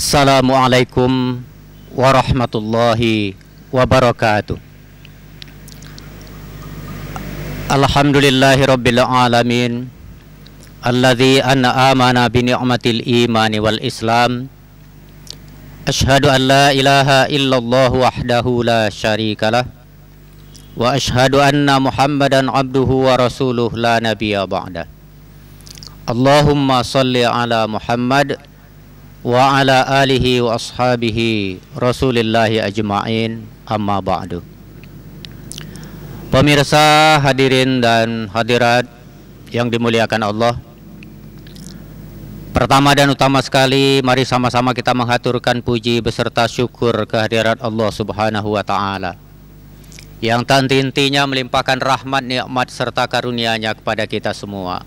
Assalamualaikum warahmatullahi wabarakatuh Alhamdulillahi rabbil alamin Alladhi anna amana bi ni'matil imani wal islam Ashhadu an la ilaha illallah wahdahu la sharika lah Wa ashhadu anna muhammadan abduhu wa rasuluh la nabiyya ba'da Allahumma salli ala muhammad wa ala alihi wa ashabihi rasulillahi ajma'in amma ba'du Pemirsa hadirin dan hadirat yang dimuliakan Allah Pertama dan utama sekali mari sama-sama kita menghaturkan puji beserta syukur kehadirat Allah subhanahu wa ta'ala Yang tanti-intinya melimpahkan rahmat, nikmat serta karunia-Nya kepada kita semua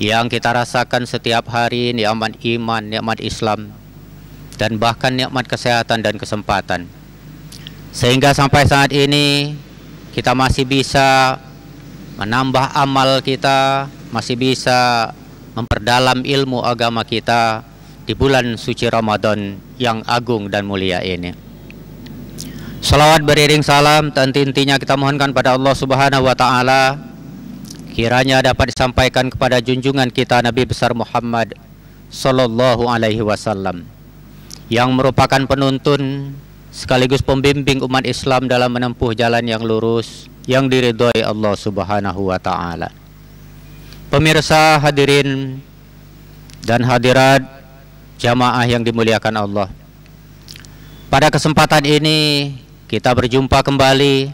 yang kita rasakan setiap hari nikmat iman, nikmat Islam dan bahkan nikmat kesehatan dan kesempatan. Sehingga sampai saat ini kita masih bisa menambah amal kita, masih bisa memperdalam ilmu agama kita di bulan suci Ramadan yang agung dan mulia ini. Salawat beriring salam dan intinya kita mohonkan pada Allah Subhanahu wa taala kiranya dapat disampaikan kepada junjungan kita Nabi besar Muhammad sallallahu alaihi wasallam yang merupakan penuntun sekaligus pembimbing umat Islam dalam menempuh jalan yang lurus yang diridhoi Allah Subhanahu wa taala. Pemirsa hadirin dan hadirat jamaah yang dimuliakan Allah. Pada kesempatan ini kita berjumpa kembali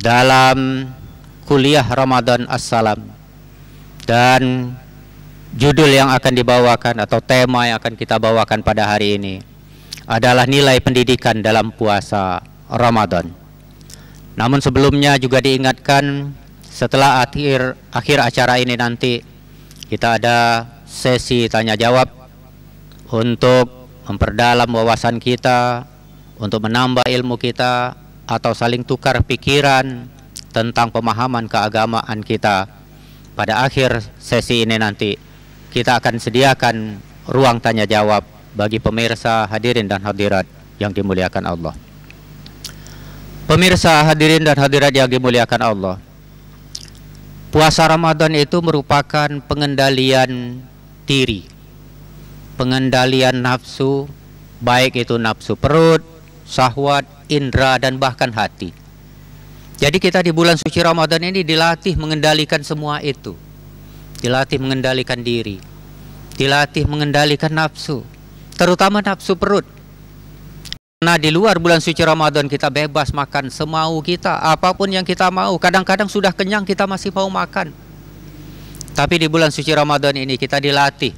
dalam kuliah Ramadan Assalam dan judul yang akan dibawakan atau tema yang akan kita bawakan pada hari ini adalah nilai pendidikan dalam puasa Ramadan. Namun sebelumnya juga diingatkan setelah akhir akhir acara ini nanti kita ada sesi tanya jawab untuk memperdalam wawasan kita, untuk menambah ilmu kita atau saling tukar pikiran tentang pemahaman keagamaan kita. Pada akhir sesi ini nanti kita akan sediakan ruang tanya jawab bagi pemirsa hadirin dan hadirat yang dimuliakan Allah. Pemirsa hadirin dan hadirat yang dimuliakan Allah. Puasa Ramadan itu merupakan pengendalian diri. Pengendalian nafsu, baik itu nafsu perut, syahwat, indera dan bahkan hati. Jadi kita di bulan suci Ramadan ini dilatih mengendalikan semua itu. Dilatih mengendalikan diri. Dilatih mengendalikan nafsu, terutama nafsu perut. Nah di luar bulan suci Ramadan kita bebas makan semau kita, apapun yang kita mau. Kadang-kadang sudah kenyang kita masih mau makan. Tapi di bulan suci Ramadan ini kita dilatih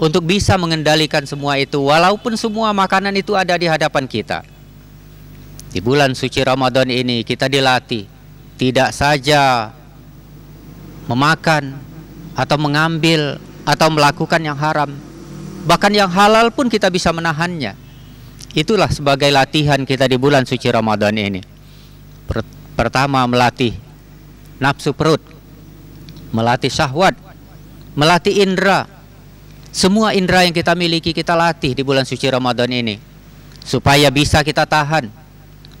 untuk bisa mengendalikan semua itu walaupun semua makanan itu ada di hadapan kita. Di bulan suci Ramadan ini kita dilatih tidak saja memakan atau mengambil atau melakukan yang haram. Bahkan yang halal pun kita bisa menahannya. Itulah sebagai latihan kita di bulan suci Ramadan ini. Pertama melatih nafsu perut, melatih syahwat, melatih indera. Semua indera yang kita miliki kita latih di bulan suci Ramadan ini supaya bisa kita tahan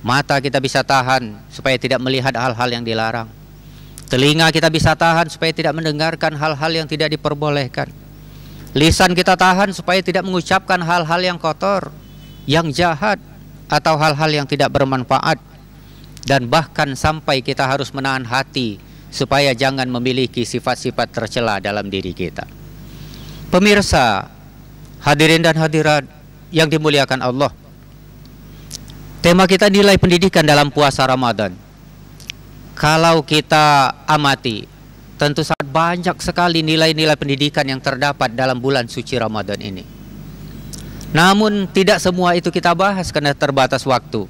Mata kita bisa tahan supaya tidak melihat hal-hal yang dilarang. Telinga kita bisa tahan supaya tidak mendengarkan hal-hal yang tidak diperbolehkan. Lisan kita tahan supaya tidak mengucapkan hal-hal yang kotor, yang jahat, atau hal-hal yang tidak bermanfaat. Dan bahkan sampai kita harus menahan hati supaya jangan memiliki sifat-sifat tercela dalam diri kita. Pemirsa, hadirin dan hadirat yang dimuliakan Allah, Tema kita nilai pendidikan dalam puasa Ramadan. Kalau kita amati, tentu sangat banyak sekali nilai-nilai pendidikan yang terdapat dalam bulan suci Ramadan ini. Namun tidak semua itu kita bahas karena terbatas waktu.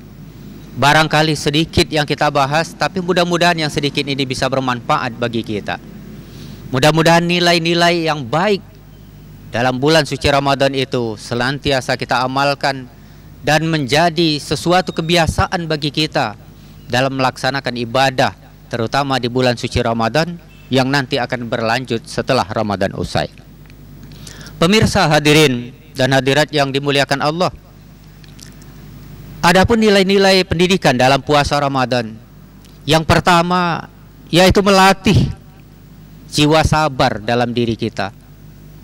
Barangkali sedikit yang kita bahas, tapi mudah-mudahan yang sedikit ini bisa bermanfaat bagi kita. Mudah-mudahan nilai-nilai yang baik dalam bulan suci Ramadan itu selantiasa kita amalkan dan menjadi sesuatu kebiasaan bagi kita dalam melaksanakan ibadah terutama di bulan suci Ramadan yang nanti akan berlanjut setelah Ramadan usai. Pemirsa hadirin dan hadirat yang dimuliakan Allah. Adapun nilai-nilai pendidikan dalam puasa Ramadan. Yang pertama yaitu melatih jiwa sabar dalam diri kita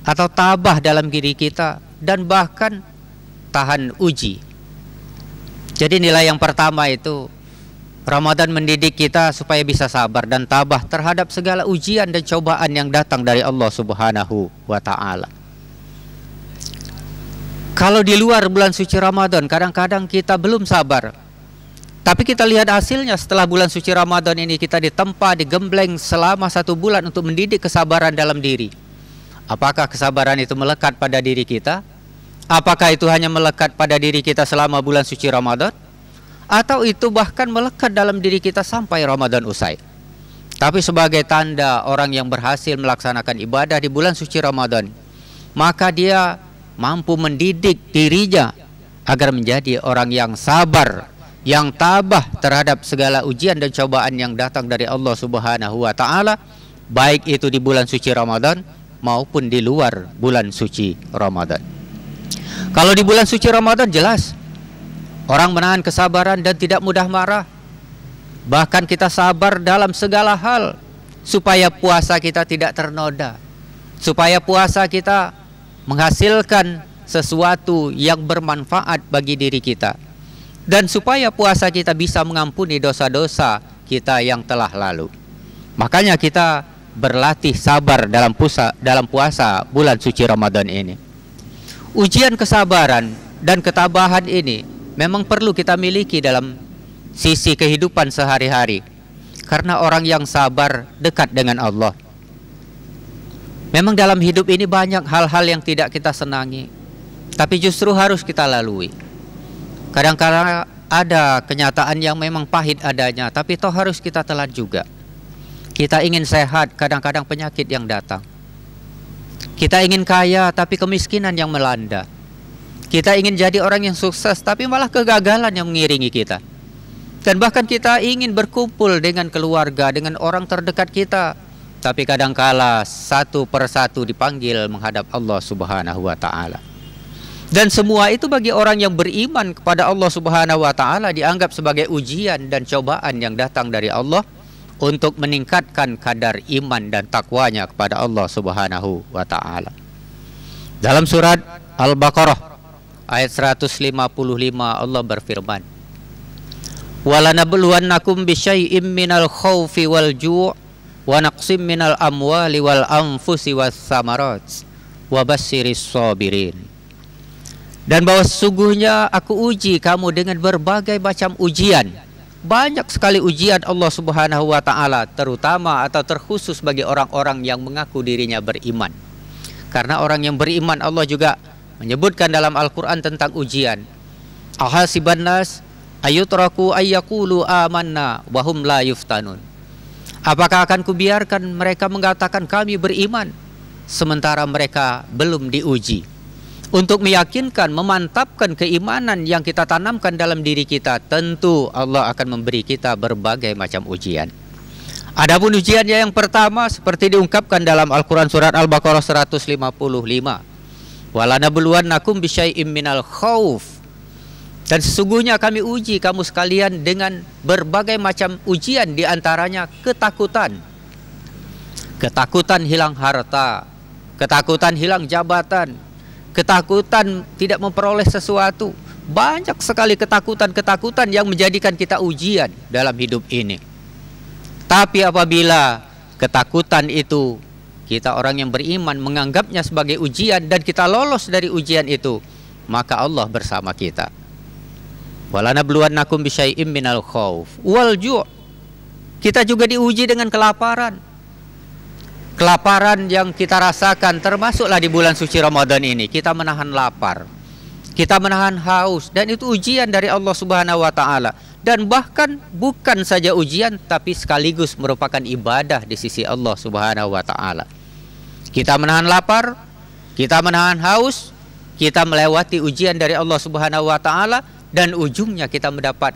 atau tabah dalam diri kita dan bahkan tahan uji jadi nilai yang pertama itu Ramadan mendidik kita supaya bisa sabar dan tabah terhadap segala ujian dan cobaan yang datang dari Allah Subhanahu wa taala. Kalau di luar bulan suci Ramadan, kadang-kadang kita belum sabar. Tapi kita lihat hasilnya setelah bulan suci Ramadan ini kita ditempa, digembleng selama satu bulan untuk mendidik kesabaran dalam diri. Apakah kesabaran itu melekat pada diri kita? Apakah itu hanya melekat pada diri kita selama bulan suci Ramadan? Atau itu bahkan melekat dalam diri kita sampai Ramadan usai? Tapi sebagai tanda orang yang berhasil melaksanakan ibadah di bulan suci Ramadan, maka dia mampu mendidik dirinya agar menjadi orang yang sabar, yang tabah terhadap segala ujian dan cobaan yang datang dari Allah Subhanahu wa taala, baik itu di bulan suci Ramadan maupun di luar bulan suci Ramadan. Kalau di bulan suci Ramadan jelas orang menahan kesabaran dan tidak mudah marah. Bahkan kita sabar dalam segala hal supaya puasa kita tidak ternoda. Supaya puasa kita menghasilkan sesuatu yang bermanfaat bagi diri kita. Dan supaya puasa kita bisa mengampuni dosa-dosa kita yang telah lalu. Makanya kita berlatih sabar dalam puasa dalam puasa bulan suci Ramadan ini ujian kesabaran dan ketabahan ini memang perlu kita miliki dalam sisi kehidupan sehari-hari. Karena orang yang sabar dekat dengan Allah. Memang dalam hidup ini banyak hal-hal yang tidak kita senangi, tapi justru harus kita lalui. Kadang-kadang ada kenyataan yang memang pahit adanya, tapi toh harus kita telan juga. Kita ingin sehat, kadang-kadang penyakit yang datang. Kita ingin kaya tapi kemiskinan yang melanda. Kita ingin jadi orang yang sukses tapi malah kegagalan yang mengiringi kita. Dan bahkan kita ingin berkumpul dengan keluarga, dengan orang terdekat kita. Tapi kadangkala satu persatu dipanggil menghadap Allah subhanahu wa ta'ala. Dan semua itu bagi orang yang beriman kepada Allah subhanahu wa ta'ala dianggap sebagai ujian dan cobaan yang datang dari Allah untuk meningkatkan kadar iman dan takwanya kepada Allah Subhanahu wa taala. Dalam surat Al-Baqarah ayat 155 Allah berfirman Walanabluwannakum bisyai'im minal khawfi wal ju' wa naqsim minal amwali wal anfusi was samarat wa basyiris sabirin Dan bahwa sesungguhnya aku uji kamu dengan berbagai macam ujian banyak sekali ujian Allah Subhanahu wa taala terutama atau terkhusus bagi orang-orang yang mengaku dirinya beriman. Karena orang yang beriman Allah juga menyebutkan dalam Al-Qur'an tentang ujian. Ahasibannas ayutraku ayyaqulu amanna wahum la yuftanun. Apakah akan kubiarkan mereka mengatakan kami beriman sementara mereka belum diuji? untuk meyakinkan, memantapkan keimanan yang kita tanamkan dalam diri kita, tentu Allah akan memberi kita berbagai macam ujian. Adapun ujiannya yang pertama seperti diungkapkan dalam Al-Qur'an surat Al-Baqarah 155. Walanabluwannakum bisyai'im minal khauf. Dan sesungguhnya kami uji kamu sekalian dengan berbagai macam ujian di antaranya ketakutan. Ketakutan hilang harta, ketakutan hilang jabatan, ketakutan tidak memperoleh sesuatu. Banyak sekali ketakutan-ketakutan yang menjadikan kita ujian dalam hidup ini. Tapi apabila ketakutan itu kita orang yang beriman menganggapnya sebagai ujian dan kita lolos dari ujian itu, maka Allah bersama kita. nakum bisyai'im minal khauf wal ju' Kita juga diuji dengan kelaparan, kelaparan yang kita rasakan termasuklah di bulan suci Ramadan ini kita menahan lapar kita menahan haus dan itu ujian dari Allah Subhanahu wa taala dan bahkan bukan saja ujian tapi sekaligus merupakan ibadah di sisi Allah Subhanahu wa taala kita menahan lapar kita menahan haus kita melewati ujian dari Allah Subhanahu wa taala dan ujungnya kita mendapat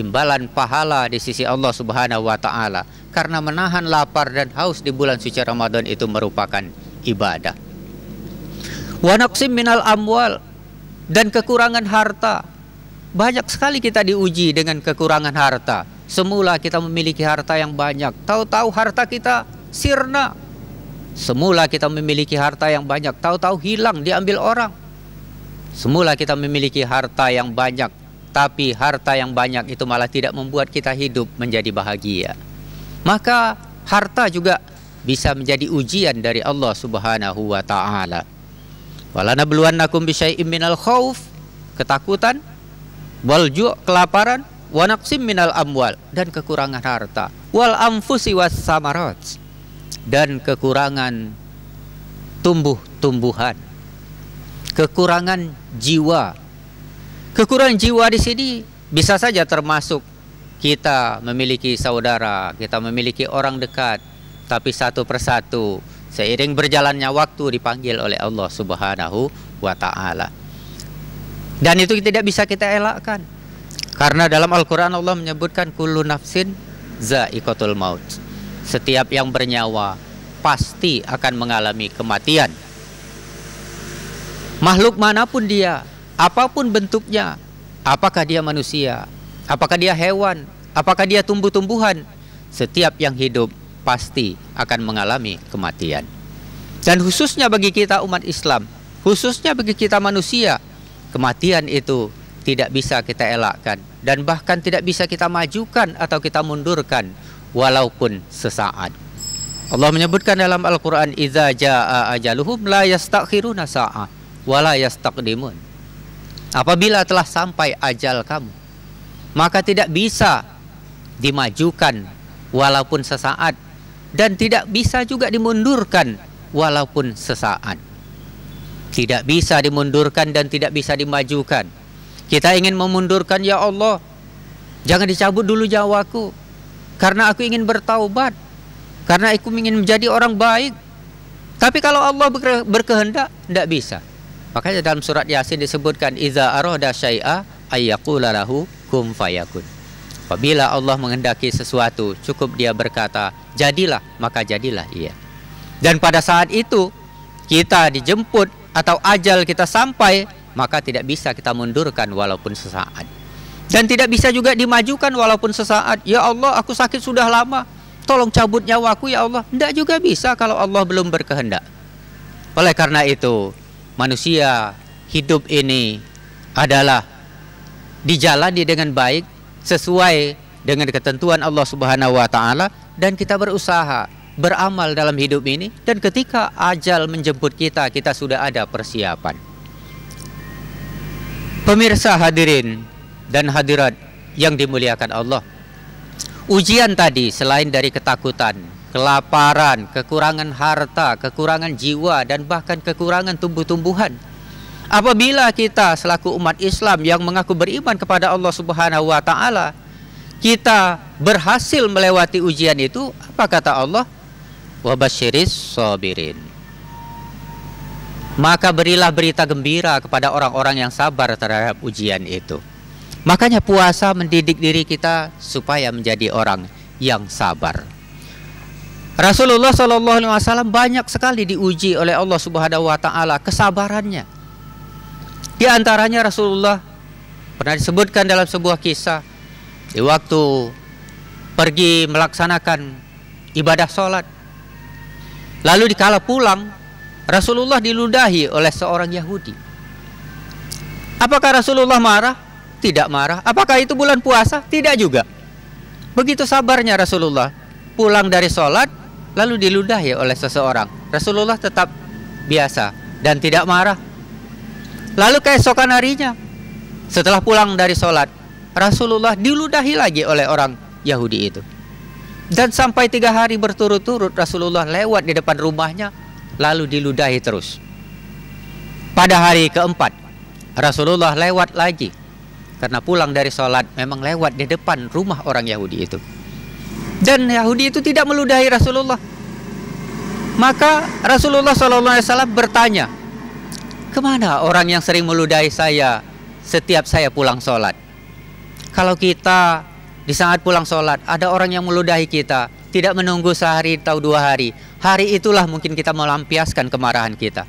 imbalan pahala di sisi Allah Subhanahu wa taala karena menahan lapar dan haus di bulan suci Ramadan itu merupakan ibadah. Wa naqsim amwal dan kekurangan harta. Banyak sekali kita diuji dengan kekurangan harta. Semula kita memiliki harta yang banyak, tahu-tahu harta kita sirna. Semula kita memiliki harta yang banyak, tahu-tahu hilang diambil orang. Semula kita memiliki harta yang banyak, tapi harta yang banyak itu malah tidak membuat kita hidup menjadi bahagia. Maka harta juga bisa menjadi ujian dari Allah Subhanahu wa taala. bluwannakum bisyai'im minal khauf, ketakutan, wal ju' kelaparan, wa naqsim minal amwal dan kekurangan harta, wal anfusi was samarat dan kekurangan tumbuh-tumbuhan, kekurangan jiwa Kekurangan jiwa di sini bisa saja termasuk kita memiliki saudara, kita memiliki orang dekat, tapi satu persatu seiring berjalannya waktu dipanggil oleh Allah Subhanahu wa taala. Dan itu tidak bisa kita elakkan. Karena dalam Al-Qur'an Allah menyebutkan kullu nafsin za'iqatul maut. Setiap yang bernyawa pasti akan mengalami kematian. Makhluk manapun dia, apapun bentuknya, apakah dia manusia, apakah dia hewan, apakah dia tumbuh-tumbuhan, setiap yang hidup pasti akan mengalami kematian. Dan khususnya bagi kita umat Islam, khususnya bagi kita manusia, kematian itu tidak bisa kita elakkan dan bahkan tidak bisa kita majukan atau kita mundurkan walaupun sesaat. Allah menyebutkan dalam Al-Qur'an idza jaa ajaluhum la yastakhiruna sa'a wa la yastaqdimun. Apabila telah sampai ajal kamu, maka tidak bisa dimajukan walaupun sesaat dan tidak bisa juga dimundurkan walaupun sesaat. Tidak bisa dimundurkan dan tidak bisa dimajukan. Kita ingin memundurkan ya Allah, jangan dicabut dulu jawaku karena aku ingin bertaubat, karena aku ingin menjadi orang baik. Tapi kalau Allah berkehendak, tidak bisa. Makanya dalam surat Yasin disebutkan iza arada syai'a ayyaqula lahu kum fayakun. Apabila Allah menghendaki sesuatu, cukup dia berkata, jadilah, maka jadilah ia. Dan pada saat itu, kita dijemput atau ajal kita sampai, maka tidak bisa kita mundurkan walaupun sesaat. Dan tidak bisa juga dimajukan walaupun sesaat. Ya Allah, aku sakit sudah lama. Tolong cabut nyawaku ya Allah. Tidak juga bisa kalau Allah belum berkehendak. Oleh karena itu, manusia hidup ini adalah dijalani dengan baik sesuai dengan ketentuan Allah Subhanahu wa taala dan kita berusaha beramal dalam hidup ini dan ketika ajal menjemput kita kita sudah ada persiapan. Pemirsa hadirin dan hadirat yang dimuliakan Allah. Ujian tadi selain dari ketakutan, kelaparan, kekurangan harta, kekurangan jiwa, dan bahkan kekurangan tumbuh-tumbuhan. Apabila kita selaku umat Islam yang mengaku beriman kepada Allah Subhanahu wa taala, kita berhasil melewati ujian itu, apa kata Allah? Wa basyiris sabirin. Maka berilah berita gembira kepada orang-orang yang sabar terhadap ujian itu. Makanya puasa mendidik diri kita supaya menjadi orang yang sabar. Rasulullah Shallallahu Alaihi Wasallam banyak sekali diuji oleh Allah Subhanahu Wa Taala kesabarannya. Di antaranya Rasulullah pernah disebutkan dalam sebuah kisah di waktu pergi melaksanakan ibadah sholat. Lalu dikala pulang Rasulullah diludahi oleh seorang Yahudi. Apakah Rasulullah marah? Tidak marah. Apakah itu bulan puasa? Tidak juga. Begitu sabarnya Rasulullah pulang dari sholat lalu diludahi oleh seseorang, Rasulullah tetap biasa dan tidak marah. Lalu keesokan harinya, setelah pulang dari sholat, Rasulullah diludahi lagi oleh orang Yahudi itu. Dan sampai tiga hari berturut-turut Rasulullah lewat di depan rumahnya, lalu diludahi terus. Pada hari keempat, Rasulullah lewat lagi karena pulang dari sholat memang lewat di depan rumah orang Yahudi itu dan Yahudi itu tidak meludahi Rasulullah. Maka Rasulullah SAW bertanya, kemana orang yang sering meludahi saya setiap saya pulang sholat? Kalau kita di saat pulang sholat ada orang yang meludahi kita, tidak menunggu sehari atau dua hari, hari itulah mungkin kita melampiaskan kemarahan kita.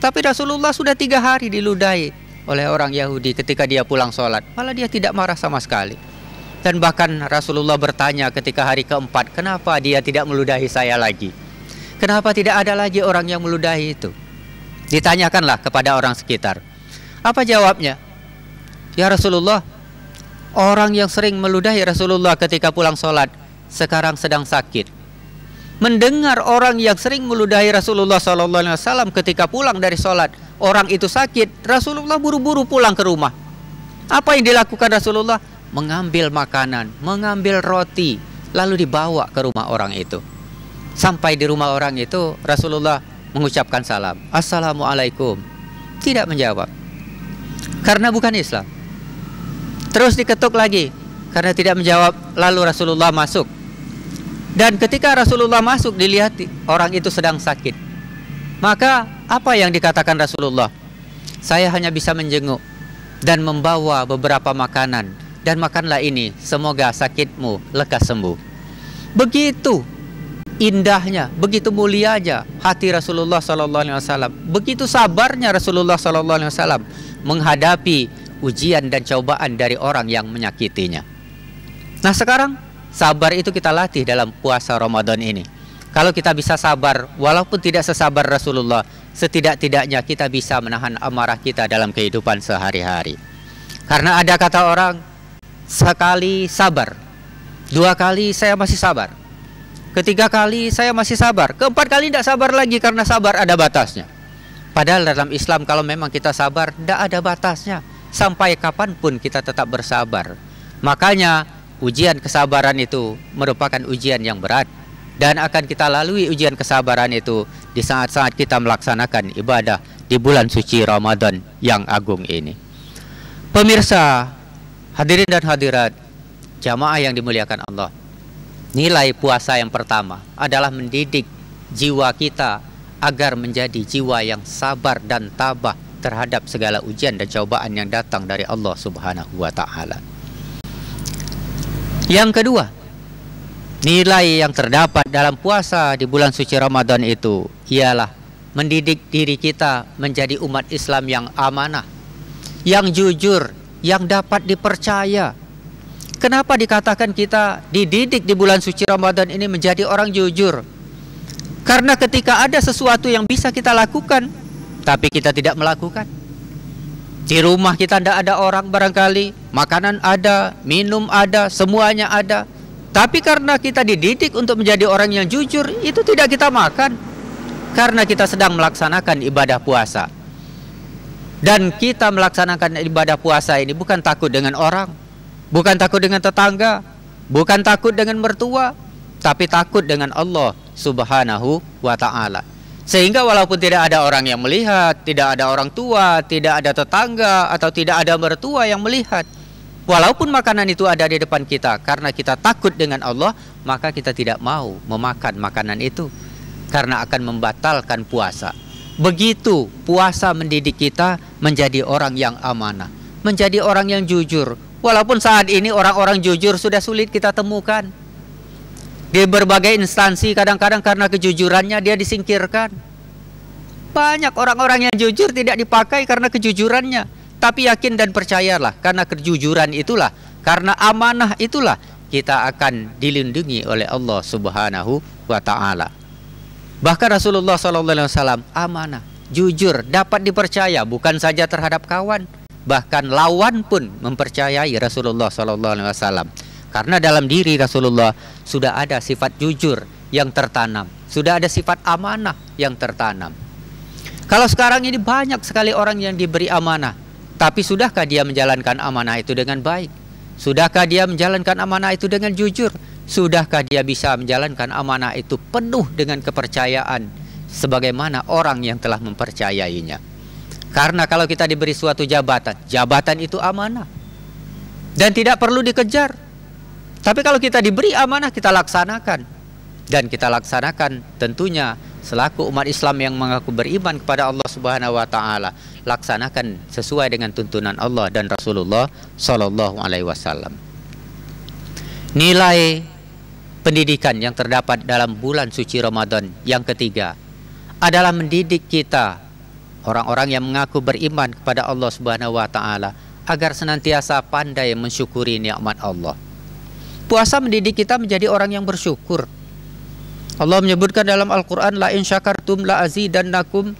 Tapi Rasulullah sudah tiga hari diludahi oleh orang Yahudi ketika dia pulang sholat, malah dia tidak marah sama sekali. Dan bahkan Rasulullah bertanya ketika hari keempat, kenapa dia tidak meludahi saya lagi? Kenapa tidak ada lagi orang yang meludahi itu? Ditanyakanlah kepada orang sekitar. Apa jawabnya? Ya Rasulullah, orang yang sering meludahi Rasulullah ketika pulang sholat, sekarang sedang sakit. Mendengar orang yang sering meludahi Rasulullah SAW ketika pulang dari sholat, orang itu sakit, Rasulullah buru-buru pulang ke rumah. Apa yang dilakukan Rasulullah? mengambil makanan, mengambil roti, lalu dibawa ke rumah orang itu. Sampai di rumah orang itu, Rasulullah mengucapkan salam, "Assalamualaikum." Tidak menjawab karena bukan Islam. Terus diketuk lagi karena tidak menjawab, lalu Rasulullah masuk. Dan ketika Rasulullah masuk dilihat orang itu sedang sakit. Maka apa yang dikatakan Rasulullah? Saya hanya bisa menjenguk dan membawa beberapa makanan dan makanlah ini, semoga sakitmu lekas sembuh. Begitu indahnya, begitu mulianya hati Rasulullah Sallallahu Alaihi Wasallam, begitu sabarnya Rasulullah Sallallahu Alaihi Wasallam menghadapi ujian dan cobaan dari orang yang menyakitinya. Nah sekarang sabar itu kita latih dalam puasa Ramadan ini. Kalau kita bisa sabar, walaupun tidak sesabar Rasulullah, setidak-tidaknya kita bisa menahan amarah kita dalam kehidupan sehari-hari. Karena ada kata orang, sekali sabar. Dua kali saya masih sabar. Ketiga kali saya masih sabar. Keempat kali tidak sabar lagi karena sabar ada batasnya. Padahal dalam Islam kalau memang kita sabar tidak ada batasnya. Sampai kapanpun kita tetap bersabar. Makanya ujian kesabaran itu merupakan ujian yang berat dan akan kita lalui ujian kesabaran itu di saat-saat kita melaksanakan ibadah di bulan suci Ramadan yang agung ini. Pemirsa, Hadirin dan hadirat, jamaah yang dimuliakan Allah. Nilai puasa yang pertama adalah mendidik jiwa kita agar menjadi jiwa yang sabar dan tabah terhadap segala ujian dan cobaan yang datang dari Allah Subhanahu wa taala. Yang kedua, nilai yang terdapat dalam puasa di bulan suci Ramadan itu ialah mendidik diri kita menjadi umat Islam yang amanah, yang jujur yang dapat dipercaya. Kenapa dikatakan kita dididik di bulan suci Ramadan ini menjadi orang jujur? Karena ketika ada sesuatu yang bisa kita lakukan, tapi kita tidak melakukan. Di rumah kita tidak ada orang barangkali, makanan ada, minum ada, semuanya ada. Tapi karena kita dididik untuk menjadi orang yang jujur, itu tidak kita makan. Karena kita sedang melaksanakan ibadah puasa. Dan kita melaksanakan ibadah puasa ini bukan takut dengan orang, bukan takut dengan tetangga, bukan takut dengan mertua, tapi takut dengan Allah Subhanahu wa taala. Sehingga walaupun tidak ada orang yang melihat, tidak ada orang tua, tidak ada tetangga atau tidak ada mertua yang melihat, walaupun makanan itu ada di depan kita karena kita takut dengan Allah, maka kita tidak mau memakan makanan itu karena akan membatalkan puasa. Begitu puasa mendidik kita menjadi orang yang amanah, menjadi orang yang jujur. Walaupun saat ini orang-orang jujur sudah sulit kita temukan. Di berbagai instansi kadang-kadang karena kejujurannya dia disingkirkan. Banyak orang-orang yang jujur tidak dipakai karena kejujurannya. Tapi yakin dan percayalah karena kejujuran itulah, karena amanah itulah kita akan dilindungi oleh Allah Subhanahu wa taala. Bahkan Rasulullah SAW amanah jujur, dapat dipercaya bukan saja terhadap kawan, bahkan lawan pun mempercayai Rasulullah Sallallahu Alaihi Wasallam. Karena dalam diri Rasulullah sudah ada sifat jujur yang tertanam, sudah ada sifat amanah yang tertanam. Kalau sekarang ini banyak sekali orang yang diberi amanah, tapi sudahkah dia menjalankan amanah itu dengan baik? Sudahkah dia menjalankan amanah itu dengan jujur? Sudahkah dia bisa menjalankan amanah itu penuh dengan kepercayaan? sebagaimana orang yang telah mempercayainya. Karena kalau kita diberi suatu jabatan, jabatan itu amanah dan tidak perlu dikejar. Tapi kalau kita diberi amanah, kita laksanakan dan kita laksanakan tentunya selaku umat Islam yang mengaku beriman kepada Allah Subhanahu wa taala, laksanakan sesuai dengan tuntunan Allah dan Rasulullah sallallahu alaihi wasallam. Nilai pendidikan yang terdapat dalam bulan suci Ramadan yang ketiga adalah mendidik kita orang-orang yang mengaku beriman kepada Allah Subhanahu wa taala agar senantiasa pandai mensyukuri nikmat Allah. Puasa mendidik kita menjadi orang yang bersyukur. Allah menyebutkan dalam Al-Qur'an la in syakartum la azidannakum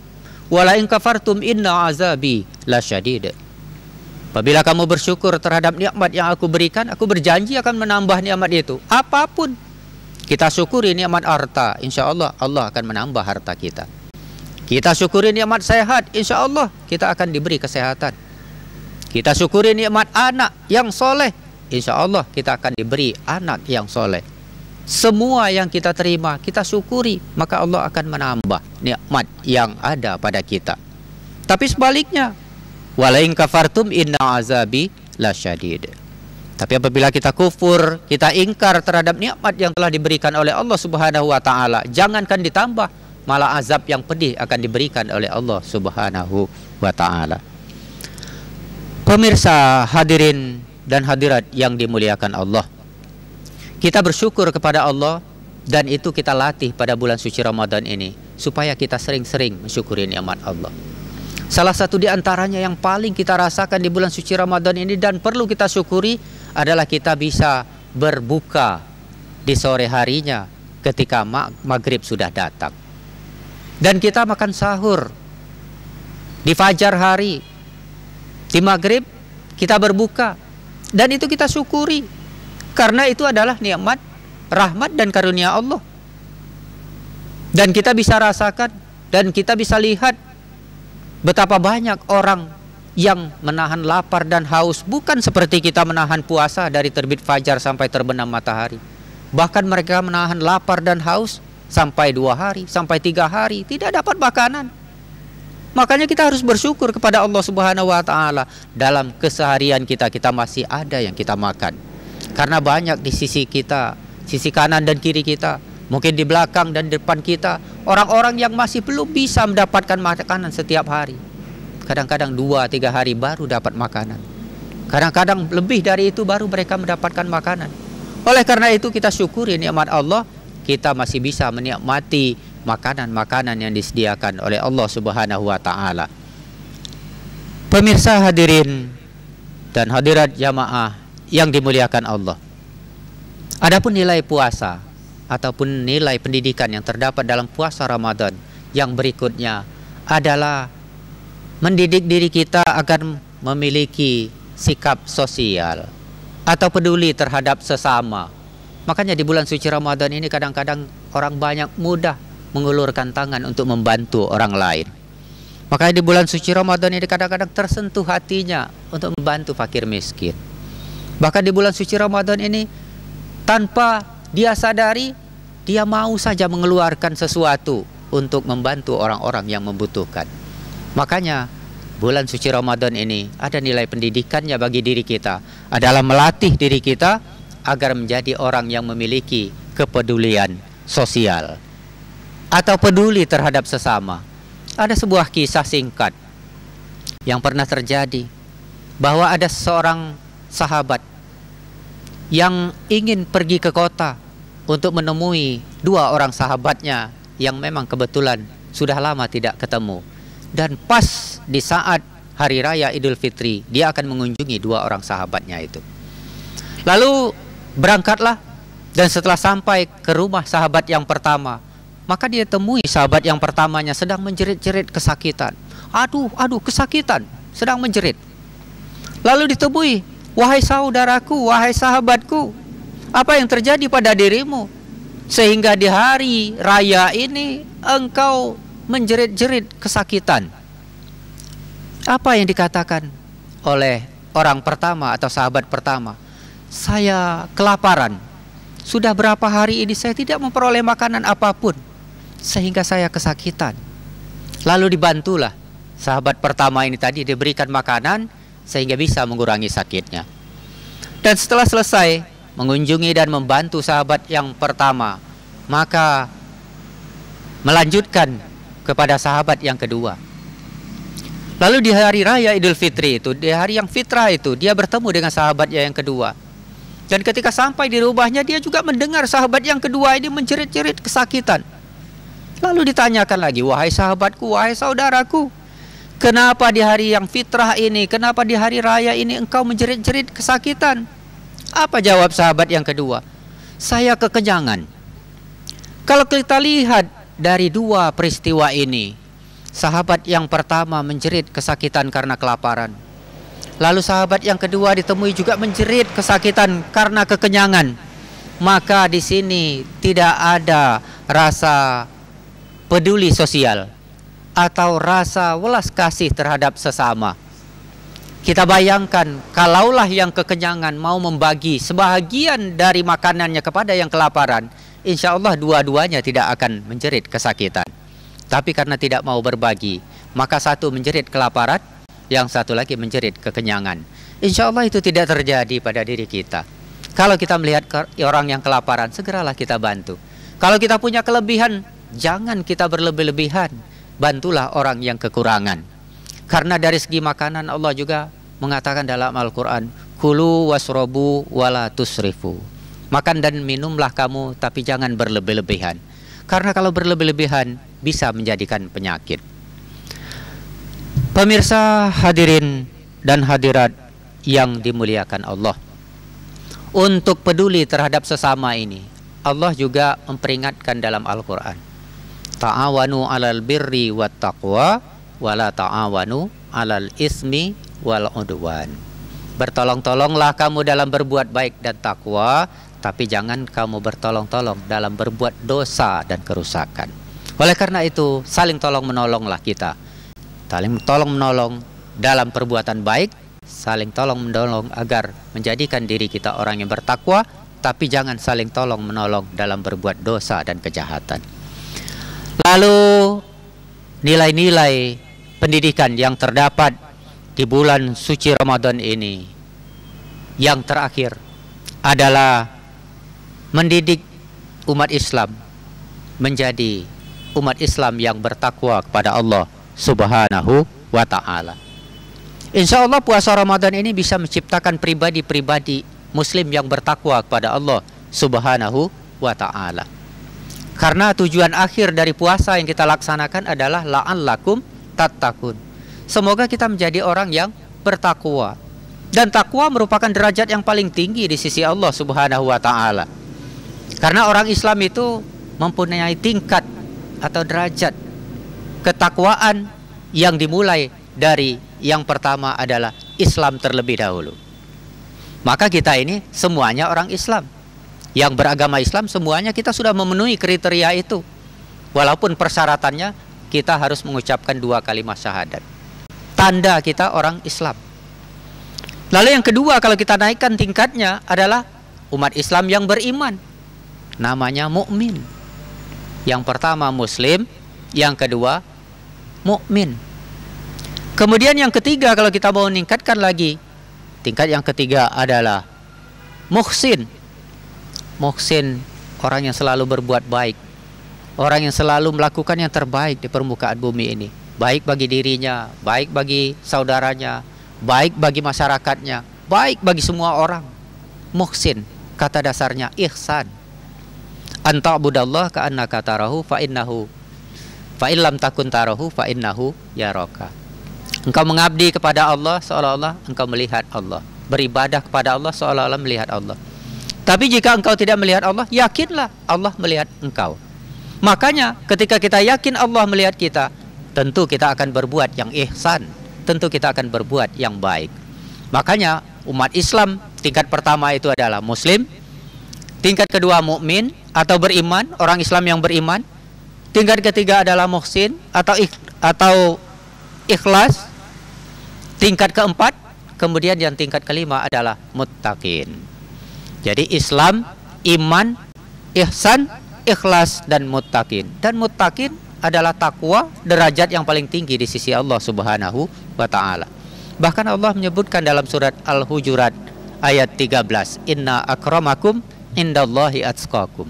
wa la in kafartum inna azabi la syadid. Apabila kamu bersyukur terhadap nikmat yang aku berikan, aku berjanji akan menambah nikmat itu apapun kita syukuri nikmat harta, insya Allah Allah akan menambah harta kita. Kita syukuri nikmat sehat, insya Allah kita akan diberi kesehatan. Kita syukuri nikmat anak yang soleh, insya Allah kita akan diberi anak yang soleh. Semua yang kita terima, kita syukuri, maka Allah akan menambah nikmat yang ada pada kita. Tapi sebaliknya, walain kafartum inna azabi la syadid. Tapi apabila kita kufur, kita ingkar terhadap nikmat yang telah diberikan oleh Allah Subhanahu wa taala, jangankan ditambah, malah azab yang pedih akan diberikan oleh Allah Subhanahu wa taala. Pemirsa hadirin dan hadirat yang dimuliakan Allah. Kita bersyukur kepada Allah dan itu kita latih pada bulan suci Ramadan ini supaya kita sering-sering mensyukuri nikmat Allah. Salah satu di antaranya yang paling kita rasakan di bulan suci Ramadan ini dan perlu kita syukuri adalah kita bisa berbuka di sore harinya ketika maghrib sudah datang. Dan kita makan sahur di fajar hari, di maghrib kita berbuka. Dan itu kita syukuri karena itu adalah nikmat, rahmat dan karunia Allah. Dan kita bisa rasakan dan kita bisa lihat betapa banyak orang yang menahan lapar dan haus bukan seperti kita menahan puasa dari terbit fajar sampai terbenam matahari. Bahkan mereka menahan lapar dan haus sampai dua hari, sampai tiga hari, tidak dapat makanan. Makanya kita harus bersyukur kepada Allah Subhanahu wa taala dalam keseharian kita kita masih ada yang kita makan. Karena banyak di sisi kita, sisi kanan dan kiri kita, mungkin di belakang dan depan kita, orang-orang yang masih belum bisa mendapatkan makanan setiap hari kadang-kadang dua tiga hari baru dapat makanan. Kadang-kadang lebih dari itu baru mereka mendapatkan makanan. Oleh karena itu kita syukuri nikmat Allah, kita masih bisa menikmati makanan-makanan yang disediakan oleh Allah Subhanahu wa taala. Pemirsa hadirin dan hadirat jamaah yang dimuliakan Allah. Adapun nilai puasa ataupun nilai pendidikan yang terdapat dalam puasa Ramadan yang berikutnya adalah mendidik diri kita agar memiliki sikap sosial atau peduli terhadap sesama. Makanya di bulan suci Ramadan ini kadang-kadang orang banyak mudah mengulurkan tangan untuk membantu orang lain. Makanya di bulan suci Ramadan ini kadang-kadang tersentuh hatinya untuk membantu fakir miskin. Bahkan di bulan suci Ramadan ini tanpa dia sadari dia mau saja mengeluarkan sesuatu untuk membantu orang-orang yang membutuhkan. Makanya bulan suci Ramadan ini ada nilai pendidikannya bagi diri kita adalah melatih diri kita agar menjadi orang yang memiliki kepedulian sosial atau peduli terhadap sesama. Ada sebuah kisah singkat yang pernah terjadi bahwa ada seorang sahabat yang ingin pergi ke kota untuk menemui dua orang sahabatnya yang memang kebetulan sudah lama tidak ketemu dan pas di saat hari raya Idul Fitri dia akan mengunjungi dua orang sahabatnya itu. Lalu berangkatlah dan setelah sampai ke rumah sahabat yang pertama, maka dia temui sahabat yang pertamanya sedang menjerit-jerit kesakitan. Aduh, aduh kesakitan, sedang menjerit. Lalu ditemui, wahai saudaraku, wahai sahabatku, apa yang terjadi pada dirimu? Sehingga di hari raya ini engkau menjerit-jerit kesakitan. Apa yang dikatakan oleh orang pertama atau sahabat pertama? Saya kelaparan. Sudah berapa hari ini saya tidak memperoleh makanan apapun sehingga saya kesakitan. Lalu dibantulah sahabat pertama ini tadi diberikan makanan sehingga bisa mengurangi sakitnya. Dan setelah selesai mengunjungi dan membantu sahabat yang pertama, maka melanjutkan kepada sahabat yang kedua. Lalu di hari raya Idul Fitri itu, di hari yang fitrah itu, dia bertemu dengan sahabatnya yang kedua. Dan ketika sampai di rumahnya, dia juga mendengar sahabat yang kedua ini menjerit-jerit kesakitan. Lalu ditanyakan lagi, wahai sahabatku, wahai saudaraku, kenapa di hari yang fitrah ini, kenapa di hari raya ini engkau menjerit-jerit kesakitan? Apa jawab sahabat yang kedua? Saya kekenyangan. Kalau kita lihat dari dua peristiwa ini, sahabat yang pertama menjerit kesakitan karena kelaparan. Lalu sahabat yang kedua ditemui juga menjerit kesakitan karena kekenyangan. Maka di sini tidak ada rasa peduli sosial atau rasa welas kasih terhadap sesama. Kita bayangkan kalaulah yang kekenyangan mau membagi sebahagian dari makanannya kepada yang kelaparan, insya Allah dua-duanya tidak akan menjerit kesakitan. Tapi karena tidak mau berbagi, maka satu menjerit kelaparan, yang satu lagi menjerit kekenyangan. Insya Allah itu tidak terjadi pada diri kita. Kalau kita melihat orang yang kelaparan, segeralah kita bantu. Kalau kita punya kelebihan, jangan kita berlebih-lebihan. Bantulah orang yang kekurangan. Karena dari segi makanan Allah juga mengatakan dalam Al-Quran, Kulu wasrobu wala Makan dan minumlah kamu, tapi jangan berlebih-lebihan. Karena kalau berlebih-lebihan bisa menjadikan penyakit. Pemirsa hadirin dan hadirat yang dimuliakan Allah. Untuk peduli terhadap sesama ini, Allah juga memperingatkan dalam Al-Quran. Ta'awanu alal birri wa taqwa wa ta'awanu alal ismi wal udwan. Bertolong-tolonglah kamu dalam berbuat baik dan takwa tapi jangan kamu bertolong-tolong dalam berbuat dosa dan kerusakan. Oleh karena itu, saling tolong-menolonglah kita. Saling tolong-menolong dalam perbuatan baik, saling tolong-menolong agar menjadikan diri kita orang yang bertakwa, tapi jangan saling tolong-menolong dalam berbuat dosa dan kejahatan. Lalu nilai-nilai pendidikan yang terdapat di bulan suci Ramadan ini yang terakhir adalah mendidik umat Islam menjadi umat Islam yang bertakwa kepada Allah Subhanahu wa taala. Insya Allah puasa Ramadan ini bisa menciptakan pribadi-pribadi muslim yang bertakwa kepada Allah Subhanahu wa taala. Karena tujuan akhir dari puasa yang kita laksanakan adalah la'an lakum tatakun. Semoga kita menjadi orang yang bertakwa. Dan takwa merupakan derajat yang paling tinggi di sisi Allah Subhanahu wa taala. Karena orang Islam itu mempunyai tingkat atau derajat ketakwaan yang dimulai dari yang pertama adalah Islam terlebih dahulu. Maka kita ini semuanya orang Islam. Yang beragama Islam semuanya kita sudah memenuhi kriteria itu. Walaupun persyaratannya kita harus mengucapkan dua kalimat syahadat. Tanda kita orang Islam. Lalu yang kedua kalau kita naikkan tingkatnya adalah umat Islam yang beriman namanya mukmin. Yang pertama muslim, yang kedua mukmin. Kemudian yang ketiga kalau kita mau meningkatkan lagi, tingkat yang ketiga adalah muhsin. Muhsin orang yang selalu berbuat baik. Orang yang selalu melakukan yang terbaik di permukaan bumi ini, baik bagi dirinya, baik bagi saudaranya, baik bagi masyarakatnya, baik bagi semua orang. Muhsin kata dasarnya ihsan anta budallah ka annaka tarahu fa innahu fa illam takun tarahu fa innahu yaraka engkau mengabdi kepada Allah seolah-olah engkau melihat Allah beribadah kepada Allah seolah-olah melihat Allah tapi jika engkau tidak melihat Allah yakinlah Allah melihat engkau makanya ketika kita yakin Allah melihat kita tentu kita akan berbuat yang ihsan tentu kita akan berbuat yang baik makanya umat Islam tingkat pertama itu adalah muslim tingkat kedua mukmin atau beriman, orang Islam yang beriman. Tingkat ketiga adalah muhsin atau ik, atau ikhlas. Tingkat keempat, kemudian yang tingkat kelima adalah muttaqin. Jadi Islam, iman, ihsan, ikhlas dan muttaqin. Dan muttaqin adalah takwa derajat yang paling tinggi di sisi Allah Subhanahu wa taala. Bahkan Allah menyebutkan dalam surat Al-Hujurat ayat 13, "Inna akramakum indallahi atqakum."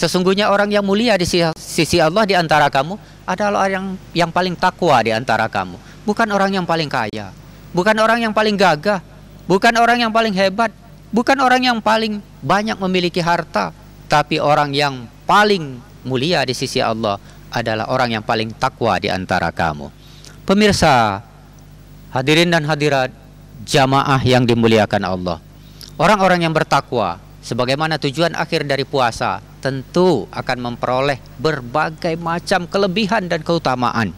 Sesungguhnya orang yang mulia di sisi Allah di antara kamu adalah orang yang, paling takwa di antara kamu. Bukan orang yang paling kaya, bukan orang yang paling gagah, bukan orang yang paling hebat, bukan orang yang paling banyak memiliki harta, tapi orang yang paling mulia di sisi Allah adalah orang yang paling takwa di antara kamu. Pemirsa, hadirin dan hadirat jamaah yang dimuliakan Allah. Orang-orang yang bertakwa Sebagaimana tujuan akhir dari puasa, tentu akan memperoleh berbagai macam kelebihan dan keutamaan.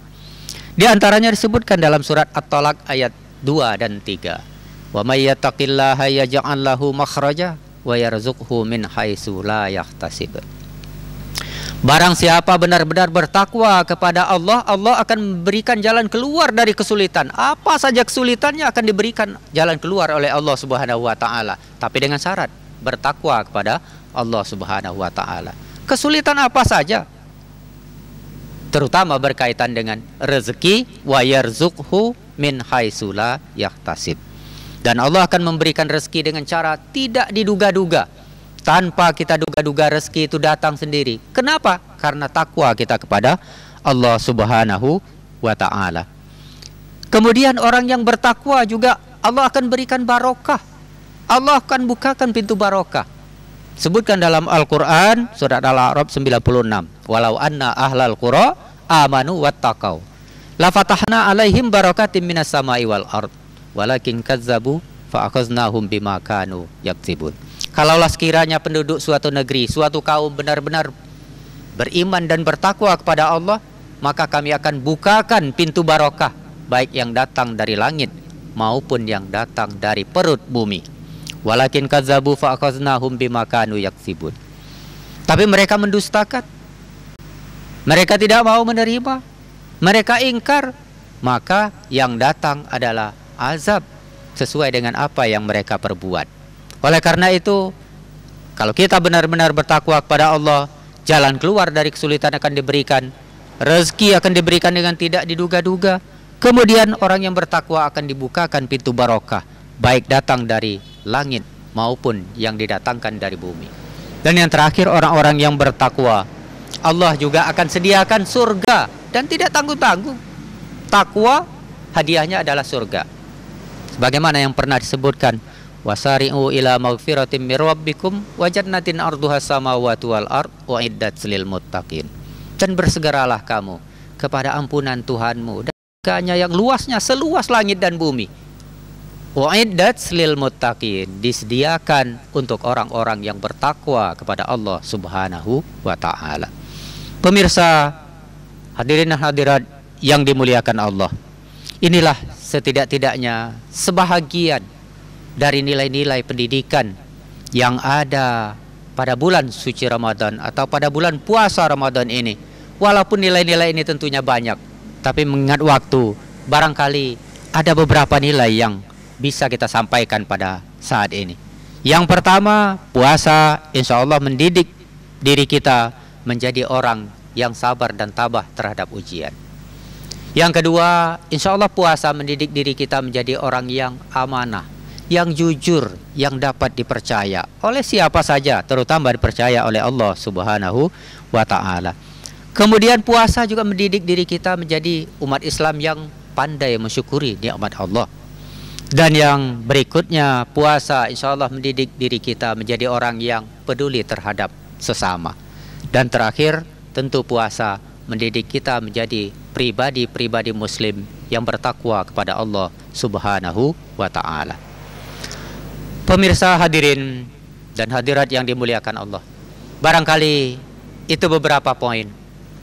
Di antaranya disebutkan dalam surat At-Talaq ayat 2 dan 3. Wa may yattaqillaha yaj'al lahu makhraja wa yarzuqhu min haitsu la yahtasib. Barang siapa benar-benar bertakwa kepada Allah, Allah akan memberikan jalan keluar dari kesulitan. Apa saja kesulitannya akan diberikan jalan keluar oleh Allah Subhanahu wa taala, tapi dengan syarat bertakwa kepada Allah Subhanahu wa taala. Kesulitan apa saja? Terutama berkaitan dengan rezeki wa yarzuqhu min haitsula yahtasib. Dan Allah akan memberikan rezeki dengan cara tidak diduga-duga. Tanpa kita duga-duga rezeki itu datang sendiri. Kenapa? Karena takwa kita kepada Allah Subhanahu wa taala. Kemudian orang yang bertakwa juga Allah akan berikan barokah Allah akan bukakan pintu barokah. Sebutkan dalam Al-Qur'an surat Al-A'raf 96, "Walau anna ahlal qura amanu wattaqau la fatahna 'alaihim barakatim minas sama'i wal ard walakin kazzabu fa akhaznahum bima kanu yaktibun." Kalaulah sekiranya penduduk suatu negeri, suatu kaum benar-benar beriman dan bertakwa kepada Allah, maka kami akan bukakan pintu barokah baik yang datang dari langit maupun yang datang dari perut bumi. Walakin kazabu fa'akhaznahum bima kanu yaksibun. Tapi mereka mendustakan. Mereka tidak mau menerima. Mereka ingkar. Maka yang datang adalah azab sesuai dengan apa yang mereka perbuat. Oleh karena itu, kalau kita benar-benar bertakwa kepada Allah, jalan keluar dari kesulitan akan diberikan. Rezeki akan diberikan dengan tidak diduga-duga. Kemudian orang yang bertakwa akan dibukakan pintu barokah, baik datang dari langit maupun yang didatangkan dari bumi. Dan yang terakhir orang-orang yang bertakwa, Allah juga akan sediakan surga dan tidak tangguh tanggung Takwa hadiahnya adalah surga. Sebagaimana yang pernah disebutkan, wasari'u ila magfiratim mir rabbikum wa jannatin arduha samawati wal ard uiddat lil muttaqin. Dan bersegeralah kamu kepada ampunan Tuhanmu dan yang luasnya seluas langit dan bumi Wa'iddat lil muttaqin disediakan untuk orang-orang yang bertakwa kepada Allah Subhanahu wa taala. Pemirsa, hadirin dan hadirat yang dimuliakan Allah. Inilah setidak-tidaknya sebahagian dari nilai-nilai pendidikan yang ada pada bulan suci Ramadan atau pada bulan puasa Ramadan ini. Walaupun nilai-nilai ini tentunya banyak, tapi mengingat waktu, barangkali ada beberapa nilai yang bisa kita sampaikan pada saat ini. Yang pertama, puasa insya Allah mendidik diri kita menjadi orang yang sabar dan tabah terhadap ujian. Yang kedua, insya Allah puasa mendidik diri kita menjadi orang yang amanah, yang jujur, yang dapat dipercaya oleh siapa saja, terutama dipercaya oleh Allah Subhanahu wa Ta'ala. Kemudian puasa juga mendidik diri kita menjadi umat Islam yang pandai mensyukuri nikmat Allah dan yang berikutnya puasa insya Allah mendidik diri kita menjadi orang yang peduli terhadap sesama. Dan terakhir tentu puasa mendidik kita menjadi pribadi-pribadi muslim yang bertakwa kepada Allah subhanahu wa ta'ala. Pemirsa hadirin dan hadirat yang dimuliakan Allah. Barangkali itu beberapa poin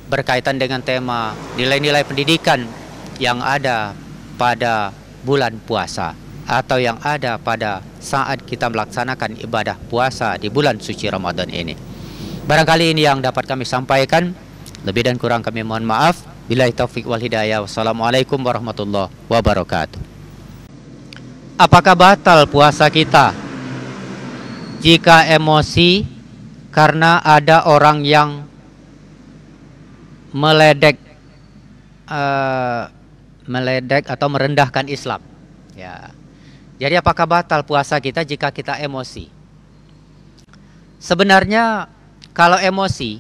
berkaitan dengan tema nilai-nilai pendidikan yang ada pada bulan puasa atau yang ada pada saat kita melaksanakan ibadah puasa di bulan suci Ramadan ini. Barangkali ini yang dapat kami sampaikan. Lebih dan kurang kami mohon maaf. Bila taufik wal hidayah. Wassalamualaikum warahmatullahi wabarakatuh. Apakah batal puasa kita jika emosi karena ada orang yang meledek uh, meledek atau merendahkan Islam. Ya. Jadi apakah batal puasa kita jika kita emosi? Sebenarnya kalau emosi,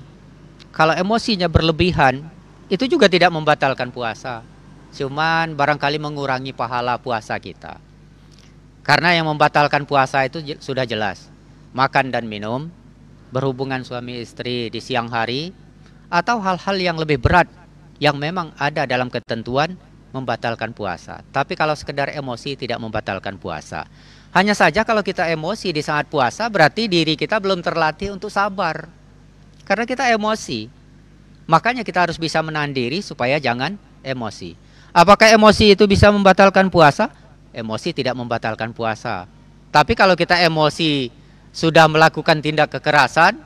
kalau emosinya berlebihan, itu juga tidak membatalkan puasa. Cuman barangkali mengurangi pahala puasa kita. Karena yang membatalkan puasa itu sudah jelas. Makan dan minum, berhubungan suami istri di siang hari, atau hal-hal yang lebih berat yang memang ada dalam ketentuan membatalkan puasa. Tapi kalau sekedar emosi tidak membatalkan puasa. Hanya saja kalau kita emosi di saat puasa berarti diri kita belum terlatih untuk sabar. Karena kita emosi. Makanya kita harus bisa menahan diri supaya jangan emosi. Apakah emosi itu bisa membatalkan puasa? Emosi tidak membatalkan puasa. Tapi kalau kita emosi sudah melakukan tindak kekerasan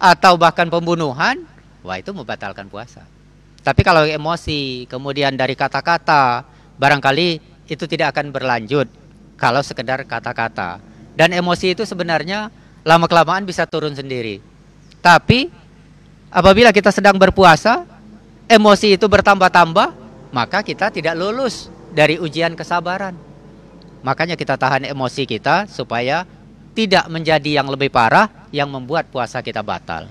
atau bahkan pembunuhan, wah itu membatalkan puasa. Tapi kalau emosi, kemudian dari kata-kata, barangkali itu tidak akan berlanjut kalau sekedar kata-kata. Dan emosi itu sebenarnya lama-kelamaan bisa turun sendiri. Tapi apabila kita sedang berpuasa, emosi itu bertambah-tambah, maka kita tidak lulus dari ujian kesabaran. Makanya kita tahan emosi kita supaya tidak menjadi yang lebih parah yang membuat puasa kita batal.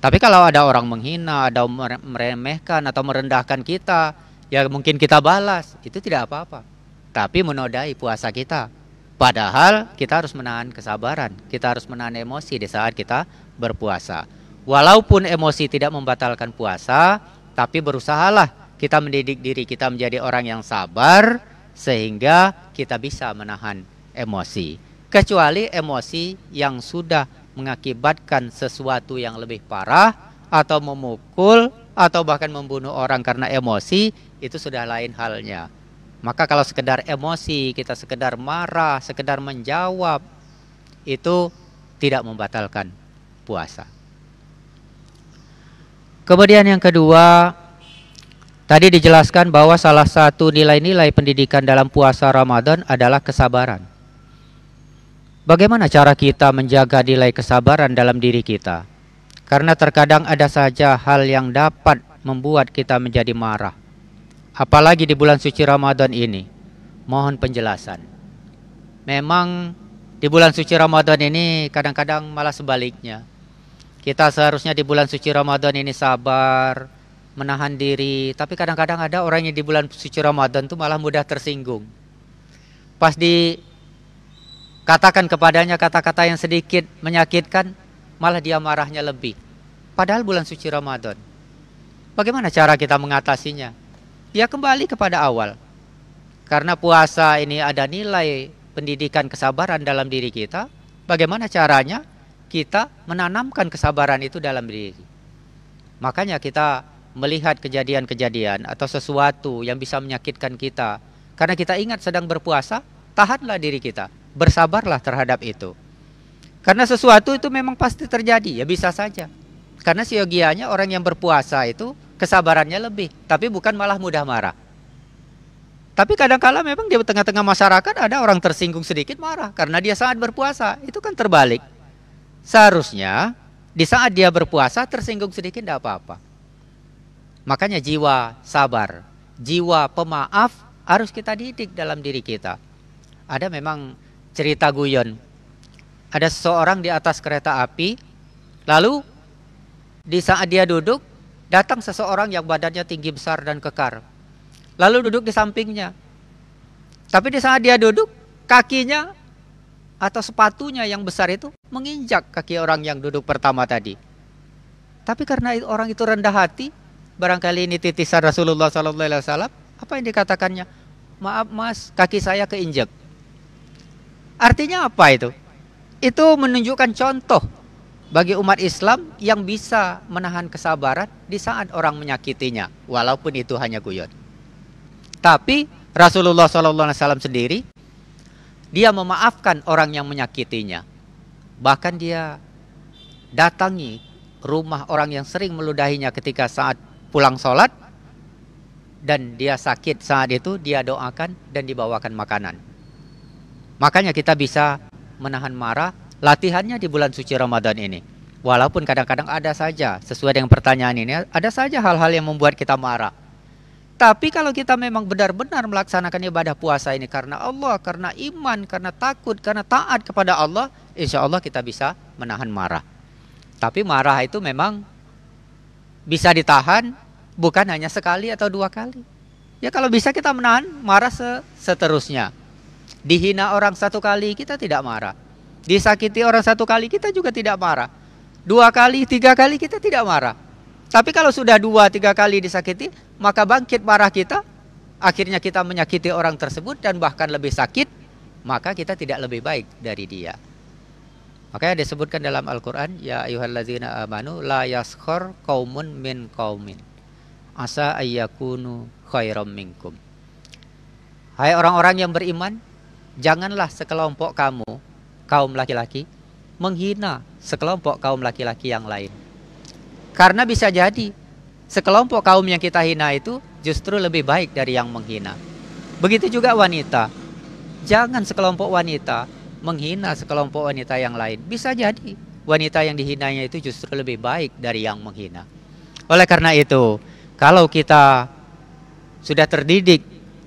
Tapi kalau ada orang menghina, ada meremehkan atau merendahkan kita, ya mungkin kita balas, itu tidak apa-apa. Tapi menodai puasa kita. Padahal kita harus menahan kesabaran, kita harus menahan emosi di saat kita berpuasa. Walaupun emosi tidak membatalkan puasa, tapi berusahalah kita mendidik diri kita menjadi orang yang sabar sehingga kita bisa menahan emosi. Kecuali emosi yang sudah mengakibatkan sesuatu yang lebih parah atau memukul atau bahkan membunuh orang karena emosi itu sudah lain halnya. Maka kalau sekedar emosi, kita sekedar marah, sekedar menjawab itu tidak membatalkan puasa. Kemudian yang kedua, tadi dijelaskan bahwa salah satu nilai-nilai pendidikan dalam puasa Ramadan adalah kesabaran. Bagaimana cara kita menjaga nilai kesabaran dalam diri kita? Karena terkadang ada saja hal yang dapat membuat kita menjadi marah. Apalagi di bulan suci Ramadan ini. Mohon penjelasan. Memang di bulan suci Ramadan ini kadang-kadang malah sebaliknya. Kita seharusnya di bulan suci Ramadan ini sabar, menahan diri, tapi kadang-kadang ada orang yang di bulan suci Ramadan itu malah mudah tersinggung. Pas di Katakan kepadanya kata-kata yang sedikit menyakitkan, malah dia marahnya lebih. Padahal bulan suci Ramadan. Bagaimana cara kita mengatasinya? Ya kembali kepada awal. Karena puasa ini ada nilai pendidikan kesabaran dalam diri kita, bagaimana caranya kita menanamkan kesabaran itu dalam diri. Makanya kita melihat kejadian-kejadian atau sesuatu yang bisa menyakitkan kita. Karena kita ingat sedang berpuasa, tahanlah diri kita bersabarlah terhadap itu. Karena sesuatu itu memang pasti terjadi, ya bisa saja. Karena siogianya orang yang berpuasa itu kesabarannya lebih, tapi bukan malah mudah marah. Tapi kadangkala memang di tengah-tengah masyarakat ada orang tersinggung sedikit marah karena dia saat berpuasa, itu kan terbalik. Seharusnya di saat dia berpuasa tersinggung sedikit tidak apa-apa. Makanya jiwa sabar, jiwa pemaaf harus kita didik dalam diri kita. Ada memang cerita guyon. Ada seseorang di atas kereta api, lalu di saat dia duduk, datang seseorang yang badannya tinggi besar dan kekar. Lalu duduk di sampingnya. Tapi di saat dia duduk, kakinya atau sepatunya yang besar itu menginjak kaki orang yang duduk pertama tadi. Tapi karena orang itu rendah hati, barangkali ini titisan Rasulullah SAW, apa yang dikatakannya? Maaf mas, kaki saya keinjak. Artinya apa itu? Itu menunjukkan contoh bagi umat Islam yang bisa menahan kesabaran di saat orang menyakitinya, walaupun itu hanya guyon. Tapi Rasulullah SAW sendiri, dia memaafkan orang yang menyakitinya. Bahkan dia datangi rumah orang yang sering meludahinya ketika saat pulang sholat, dan dia sakit saat itu, dia doakan dan dibawakan makanan. Makanya kita bisa menahan marah latihannya di bulan suci Ramadan ini. Walaupun kadang-kadang ada saja sesuai dengan pertanyaan ini, ada saja hal-hal yang membuat kita marah. Tapi kalau kita memang benar-benar melaksanakan ibadah puasa ini karena Allah, karena iman, karena takut, karena taat kepada Allah, insya Allah kita bisa menahan marah. Tapi marah itu memang bisa ditahan bukan hanya sekali atau dua kali. Ya kalau bisa kita menahan marah seterusnya. Dihina orang satu kali kita tidak marah. Disakiti orang satu kali kita juga tidak marah. Dua kali, tiga kali kita tidak marah. Tapi kalau sudah dua, tiga kali disakiti, maka bangkit marah kita. Akhirnya kita menyakiti orang tersebut dan bahkan lebih sakit. Maka kita tidak lebih baik dari dia. Makanya disebutkan dalam Al-Quran, Ya ayuhallazina amanu la yaskhor kaumun min kaumin. Asa ayyakunu khairam minkum. Hai orang-orang yang beriman, janganlah sekelompok kamu, kaum laki-laki, menghina sekelompok kaum laki-laki yang lain. Karena bisa jadi sekelompok kaum yang kita hina itu justru lebih baik dari yang menghina. Begitu juga wanita. Jangan sekelompok wanita menghina sekelompok wanita yang lain. Bisa jadi wanita yang dihinanya itu justru lebih baik dari yang menghina. Oleh karena itu, kalau kita sudah terdidik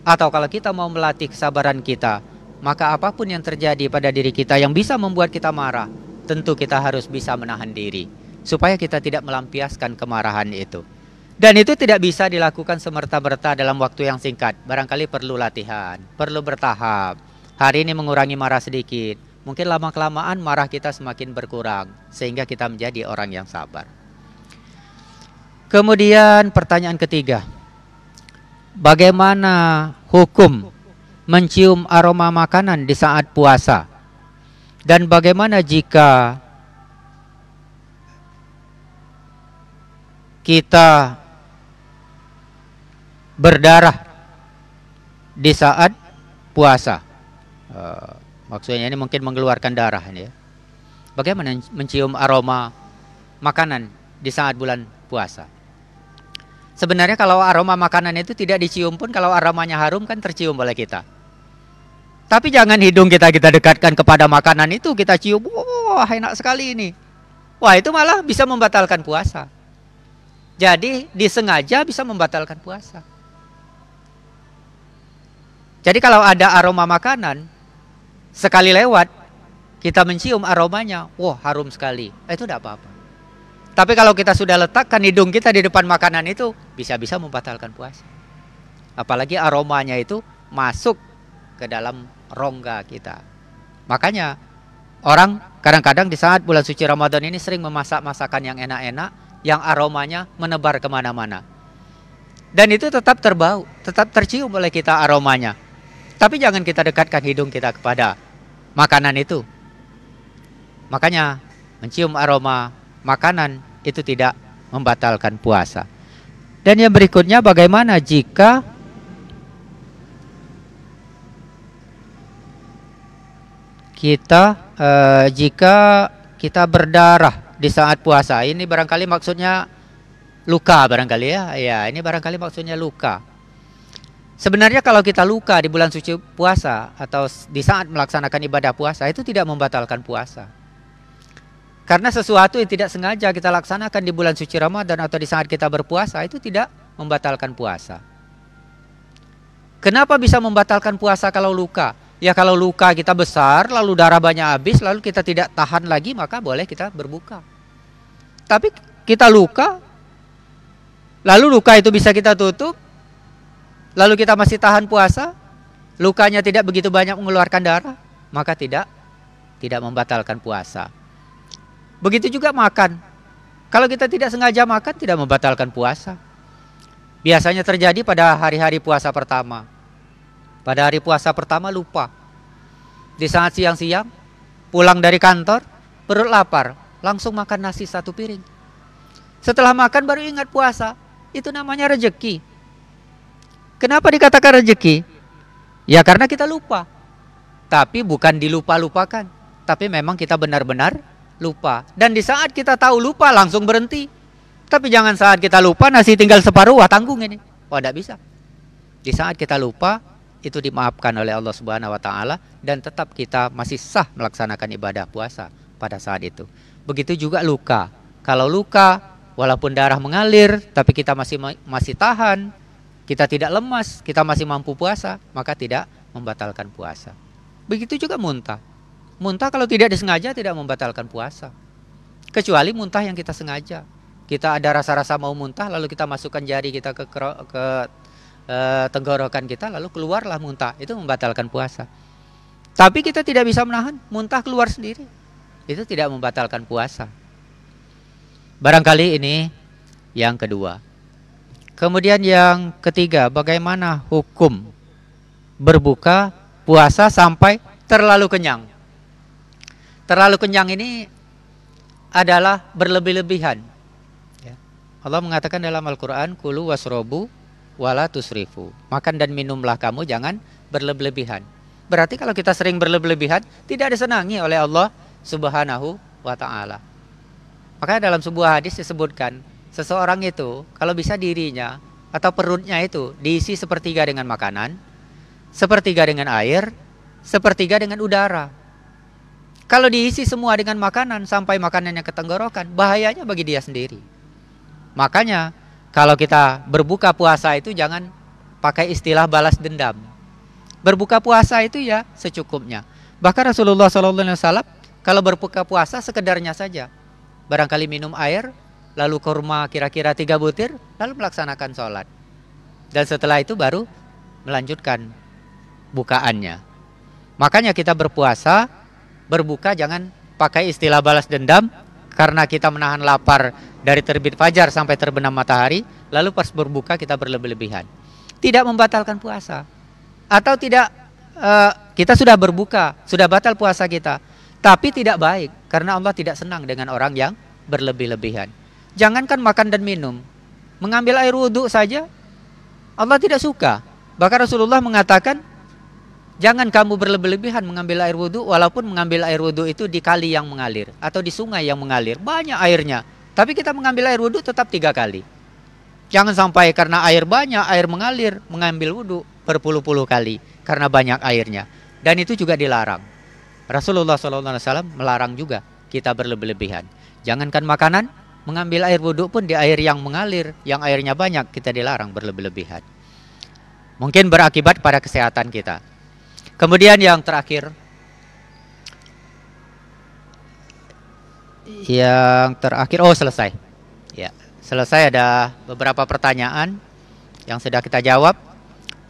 atau kalau kita mau melatih kesabaran kita, maka apapun yang terjadi pada diri kita yang bisa membuat kita marah, tentu kita harus bisa menahan diri supaya kita tidak melampiaskan kemarahan itu. Dan itu tidak bisa dilakukan semerta-merta dalam waktu yang singkat. Barangkali perlu latihan, perlu bertahap. Hari ini mengurangi marah sedikit. Mungkin lama-kelamaan marah kita semakin berkurang sehingga kita menjadi orang yang sabar. Kemudian pertanyaan ketiga. Bagaimana hukum mencium aroma makanan di saat puasa? Dan bagaimana jika kita berdarah di saat puasa? Uh, maksudnya ini mungkin mengeluarkan darah ini. Ya. Bagaimana mencium aroma makanan di saat bulan puasa? Sebenarnya kalau aroma makanan itu tidak dicium pun kalau aromanya harum kan tercium oleh kita. Tapi jangan hidung kita kita dekatkan kepada makanan itu, kita cium, wah enak sekali ini. Wah itu malah bisa membatalkan puasa. Jadi disengaja bisa membatalkan puasa. Jadi kalau ada aroma makanan, sekali lewat, kita mencium aromanya, wah harum sekali. Eh, itu tidak apa-apa. Tapi kalau kita sudah letakkan hidung kita di depan makanan itu, bisa-bisa membatalkan puasa. Apalagi aromanya itu masuk ke dalam rongga kita. Makanya orang kadang-kadang di saat bulan suci Ramadan ini sering memasak masakan yang enak-enak, yang aromanya menebar kemana-mana. Dan itu tetap terbau, tetap tercium oleh kita aromanya. Tapi jangan kita dekatkan hidung kita kepada makanan itu. Makanya mencium aroma makanan itu tidak membatalkan puasa. Dan yang berikutnya bagaimana jika kita uh, jika kita berdarah di saat puasa. Ini barangkali maksudnya luka barangkali ya. Ya, ini barangkali maksudnya luka. Sebenarnya kalau kita luka di bulan suci puasa atau di saat melaksanakan ibadah puasa itu tidak membatalkan puasa. Karena sesuatu yang tidak sengaja kita laksanakan di bulan suci Ramadan atau di saat kita berpuasa itu tidak membatalkan puasa. Kenapa bisa membatalkan puasa kalau luka? Ya kalau luka kita besar, lalu darah banyak habis, lalu kita tidak tahan lagi, maka boleh kita berbuka. Tapi kita luka, lalu luka itu bisa kita tutup, lalu kita masih tahan puasa, lukanya tidak begitu banyak mengeluarkan darah, maka tidak tidak membatalkan puasa. Begitu juga makan. Kalau kita tidak sengaja makan tidak membatalkan puasa. Biasanya terjadi pada hari-hari puasa pertama. Pada hari puasa pertama lupa. Di saat siang-siang, pulang dari kantor, perut lapar, langsung makan nasi satu piring. Setelah makan baru ingat puasa. Itu namanya rejeki. Kenapa dikatakan rejeki? Ya karena kita lupa. Tapi bukan dilupa-lupakan. Tapi memang kita benar-benar lupa. Dan di saat kita tahu lupa langsung berhenti. Tapi jangan saat kita lupa nasi tinggal separuh, wah tanggung ini. Oh tidak bisa. Di saat kita lupa itu dimaafkan oleh Allah Subhanahu wa taala dan tetap kita masih sah melaksanakan ibadah puasa pada saat itu. Begitu juga luka. Kalau luka walaupun darah mengalir tapi kita masih masih tahan, kita tidak lemas, kita masih mampu puasa, maka tidak membatalkan puasa. Begitu juga muntah. Muntah kalau tidak disengaja tidak membatalkan puasa. Kecuali muntah yang kita sengaja. Kita ada rasa-rasa mau muntah lalu kita masukkan jari kita ke ke e, tenggorokan kita lalu keluarlah muntah itu membatalkan puasa tapi kita tidak bisa menahan muntah keluar sendiri itu tidak membatalkan puasa barangkali ini yang kedua kemudian yang ketiga bagaimana hukum berbuka puasa sampai terlalu kenyang terlalu kenyang ini adalah berlebih-lebihan ya. Allah mengatakan dalam Al-Quran, Kulu wasrobu wala tusrifu. Makan dan minumlah kamu jangan berlebihan. Berarti kalau kita sering berlebihan tidak disenangi oleh Allah Subhanahu wa taala. Makanya dalam sebuah hadis disebutkan seseorang itu kalau bisa dirinya atau perutnya itu diisi sepertiga dengan makanan, sepertiga dengan air, sepertiga dengan udara. Kalau diisi semua dengan makanan sampai makanannya ketenggorokan, bahayanya bagi dia sendiri. Makanya kalau kita berbuka puasa itu jangan pakai istilah balas dendam. Berbuka puasa itu ya secukupnya. Bahkan Rasulullah Alaihi Wasallam kalau berbuka puasa sekedarnya saja. Barangkali minum air, lalu kurma kira-kira tiga butir, lalu melaksanakan sholat. Dan setelah itu baru melanjutkan bukaannya. Makanya kita berpuasa, berbuka jangan pakai istilah balas dendam karena kita menahan lapar dari terbit fajar sampai terbenam matahari, lalu pas berbuka kita berlebih-lebihan. Tidak membatalkan puasa. Atau tidak uh, kita sudah berbuka, sudah batal puasa kita, tapi tidak baik karena Allah tidak senang dengan orang yang berlebih-lebihan. Jangankan makan dan minum, mengambil air wudhu saja Allah tidak suka. Bahkan Rasulullah mengatakan, jangan kamu berlebih-lebihan mengambil air wudhu, walaupun mengambil air wudhu itu di kali yang mengalir atau di sungai yang mengalir, banyak airnya tapi kita mengambil air wudhu tetap tiga kali. Jangan sampai karena air banyak, air mengalir, mengambil wudhu berpuluh-puluh kali karena banyak airnya. Dan itu juga dilarang. Rasulullah SAW melarang juga kita berlebih-lebihan. Jangankan makanan, mengambil air wudhu pun di air yang mengalir, yang airnya banyak, kita dilarang berlebih-lebihan. Mungkin berakibat pada kesehatan kita. Kemudian yang terakhir, yang terakhir oh selesai. Ya, selesai ada beberapa pertanyaan yang sudah kita jawab.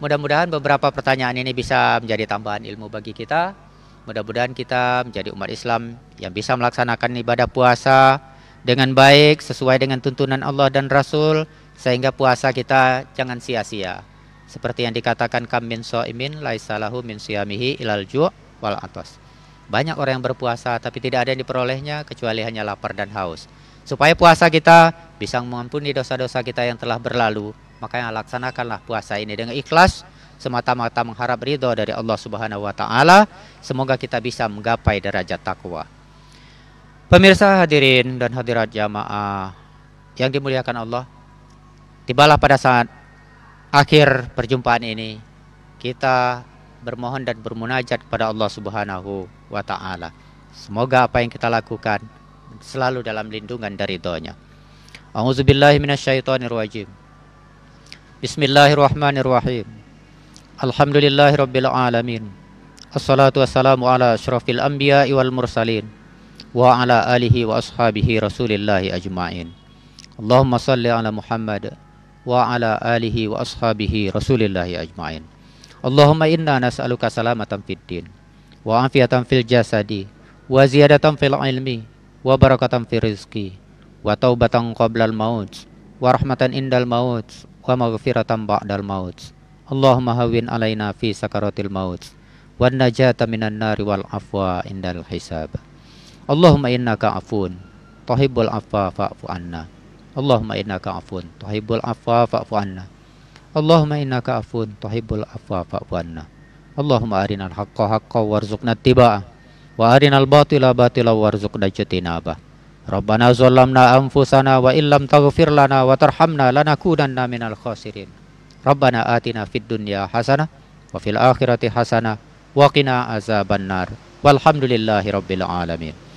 Mudah-mudahan beberapa pertanyaan ini bisa menjadi tambahan ilmu bagi kita. Mudah-mudahan kita menjadi umat Islam yang bisa melaksanakan ibadah puasa dengan baik sesuai dengan tuntunan Allah dan Rasul sehingga puasa kita jangan sia-sia. Seperti yang dikatakan kam min so'imin laisalahu min siyamihi ilal ju' wal atas. Banyak orang yang berpuasa tapi tidak ada yang diperolehnya kecuali hanya lapar dan haus. Supaya puasa kita bisa mengampuni dosa-dosa kita yang telah berlalu, maka yang laksanakanlah puasa ini dengan ikhlas semata-mata mengharap ridho dari Allah Subhanahu wa taala. Semoga kita bisa menggapai derajat takwa. Pemirsa hadirin dan hadirat jamaah yang dimuliakan Allah, tibalah pada saat akhir perjumpaan ini kita bermohon dan bermunajat kepada Allah Subhanahu wa taala. Semoga apa yang kita lakukan selalu dalam lindungan dari doanya. A'udzubillahi minasyaitonirrajim. Bismillahirrahmanirrahim. Alhamdulillahirabbil alamin. Assalatu wassalamu ala asyrafil anbiya'i wal mursalin wa ala alihi wa ashabihi rasulillahi ajma'in. Allahumma salli ala Muhammad wa ala alihi wa ashabihi rasulillahi ajma'in. Allahumma inna nas'aluka salamatan fid din wa afiyatan fil jasadi wa ziyadatan fil ilmi wa barakatan fil rizqi wa taubatan qabla al maut wa rahmatan indal maut wa maghfiratan ba'dal maut Allahumma hawin alaina fi sakaratil maut wa najata minan nari wal afwa indal hisab Allahumma innaka afun tuhibbul afwa fa'fu anna Allahumma innaka afun tuhibbul afwa fa'fu anna Allahumma innaka afun tuhibbul afwa fa'fu anna. Allahumma arinal haqqa haqqa warzuqna tiba'a. wa arinal batila batila warzuqna jitinabah. Rabbana zolamna anfusana wa illam taghfir lana wa tarhamna lanakunanna minal khasirin. Rabbana atina fid dunya hasana wa fil akhirati hasana wa qina azaban nar. Walhamdulillahi rabbil alamin.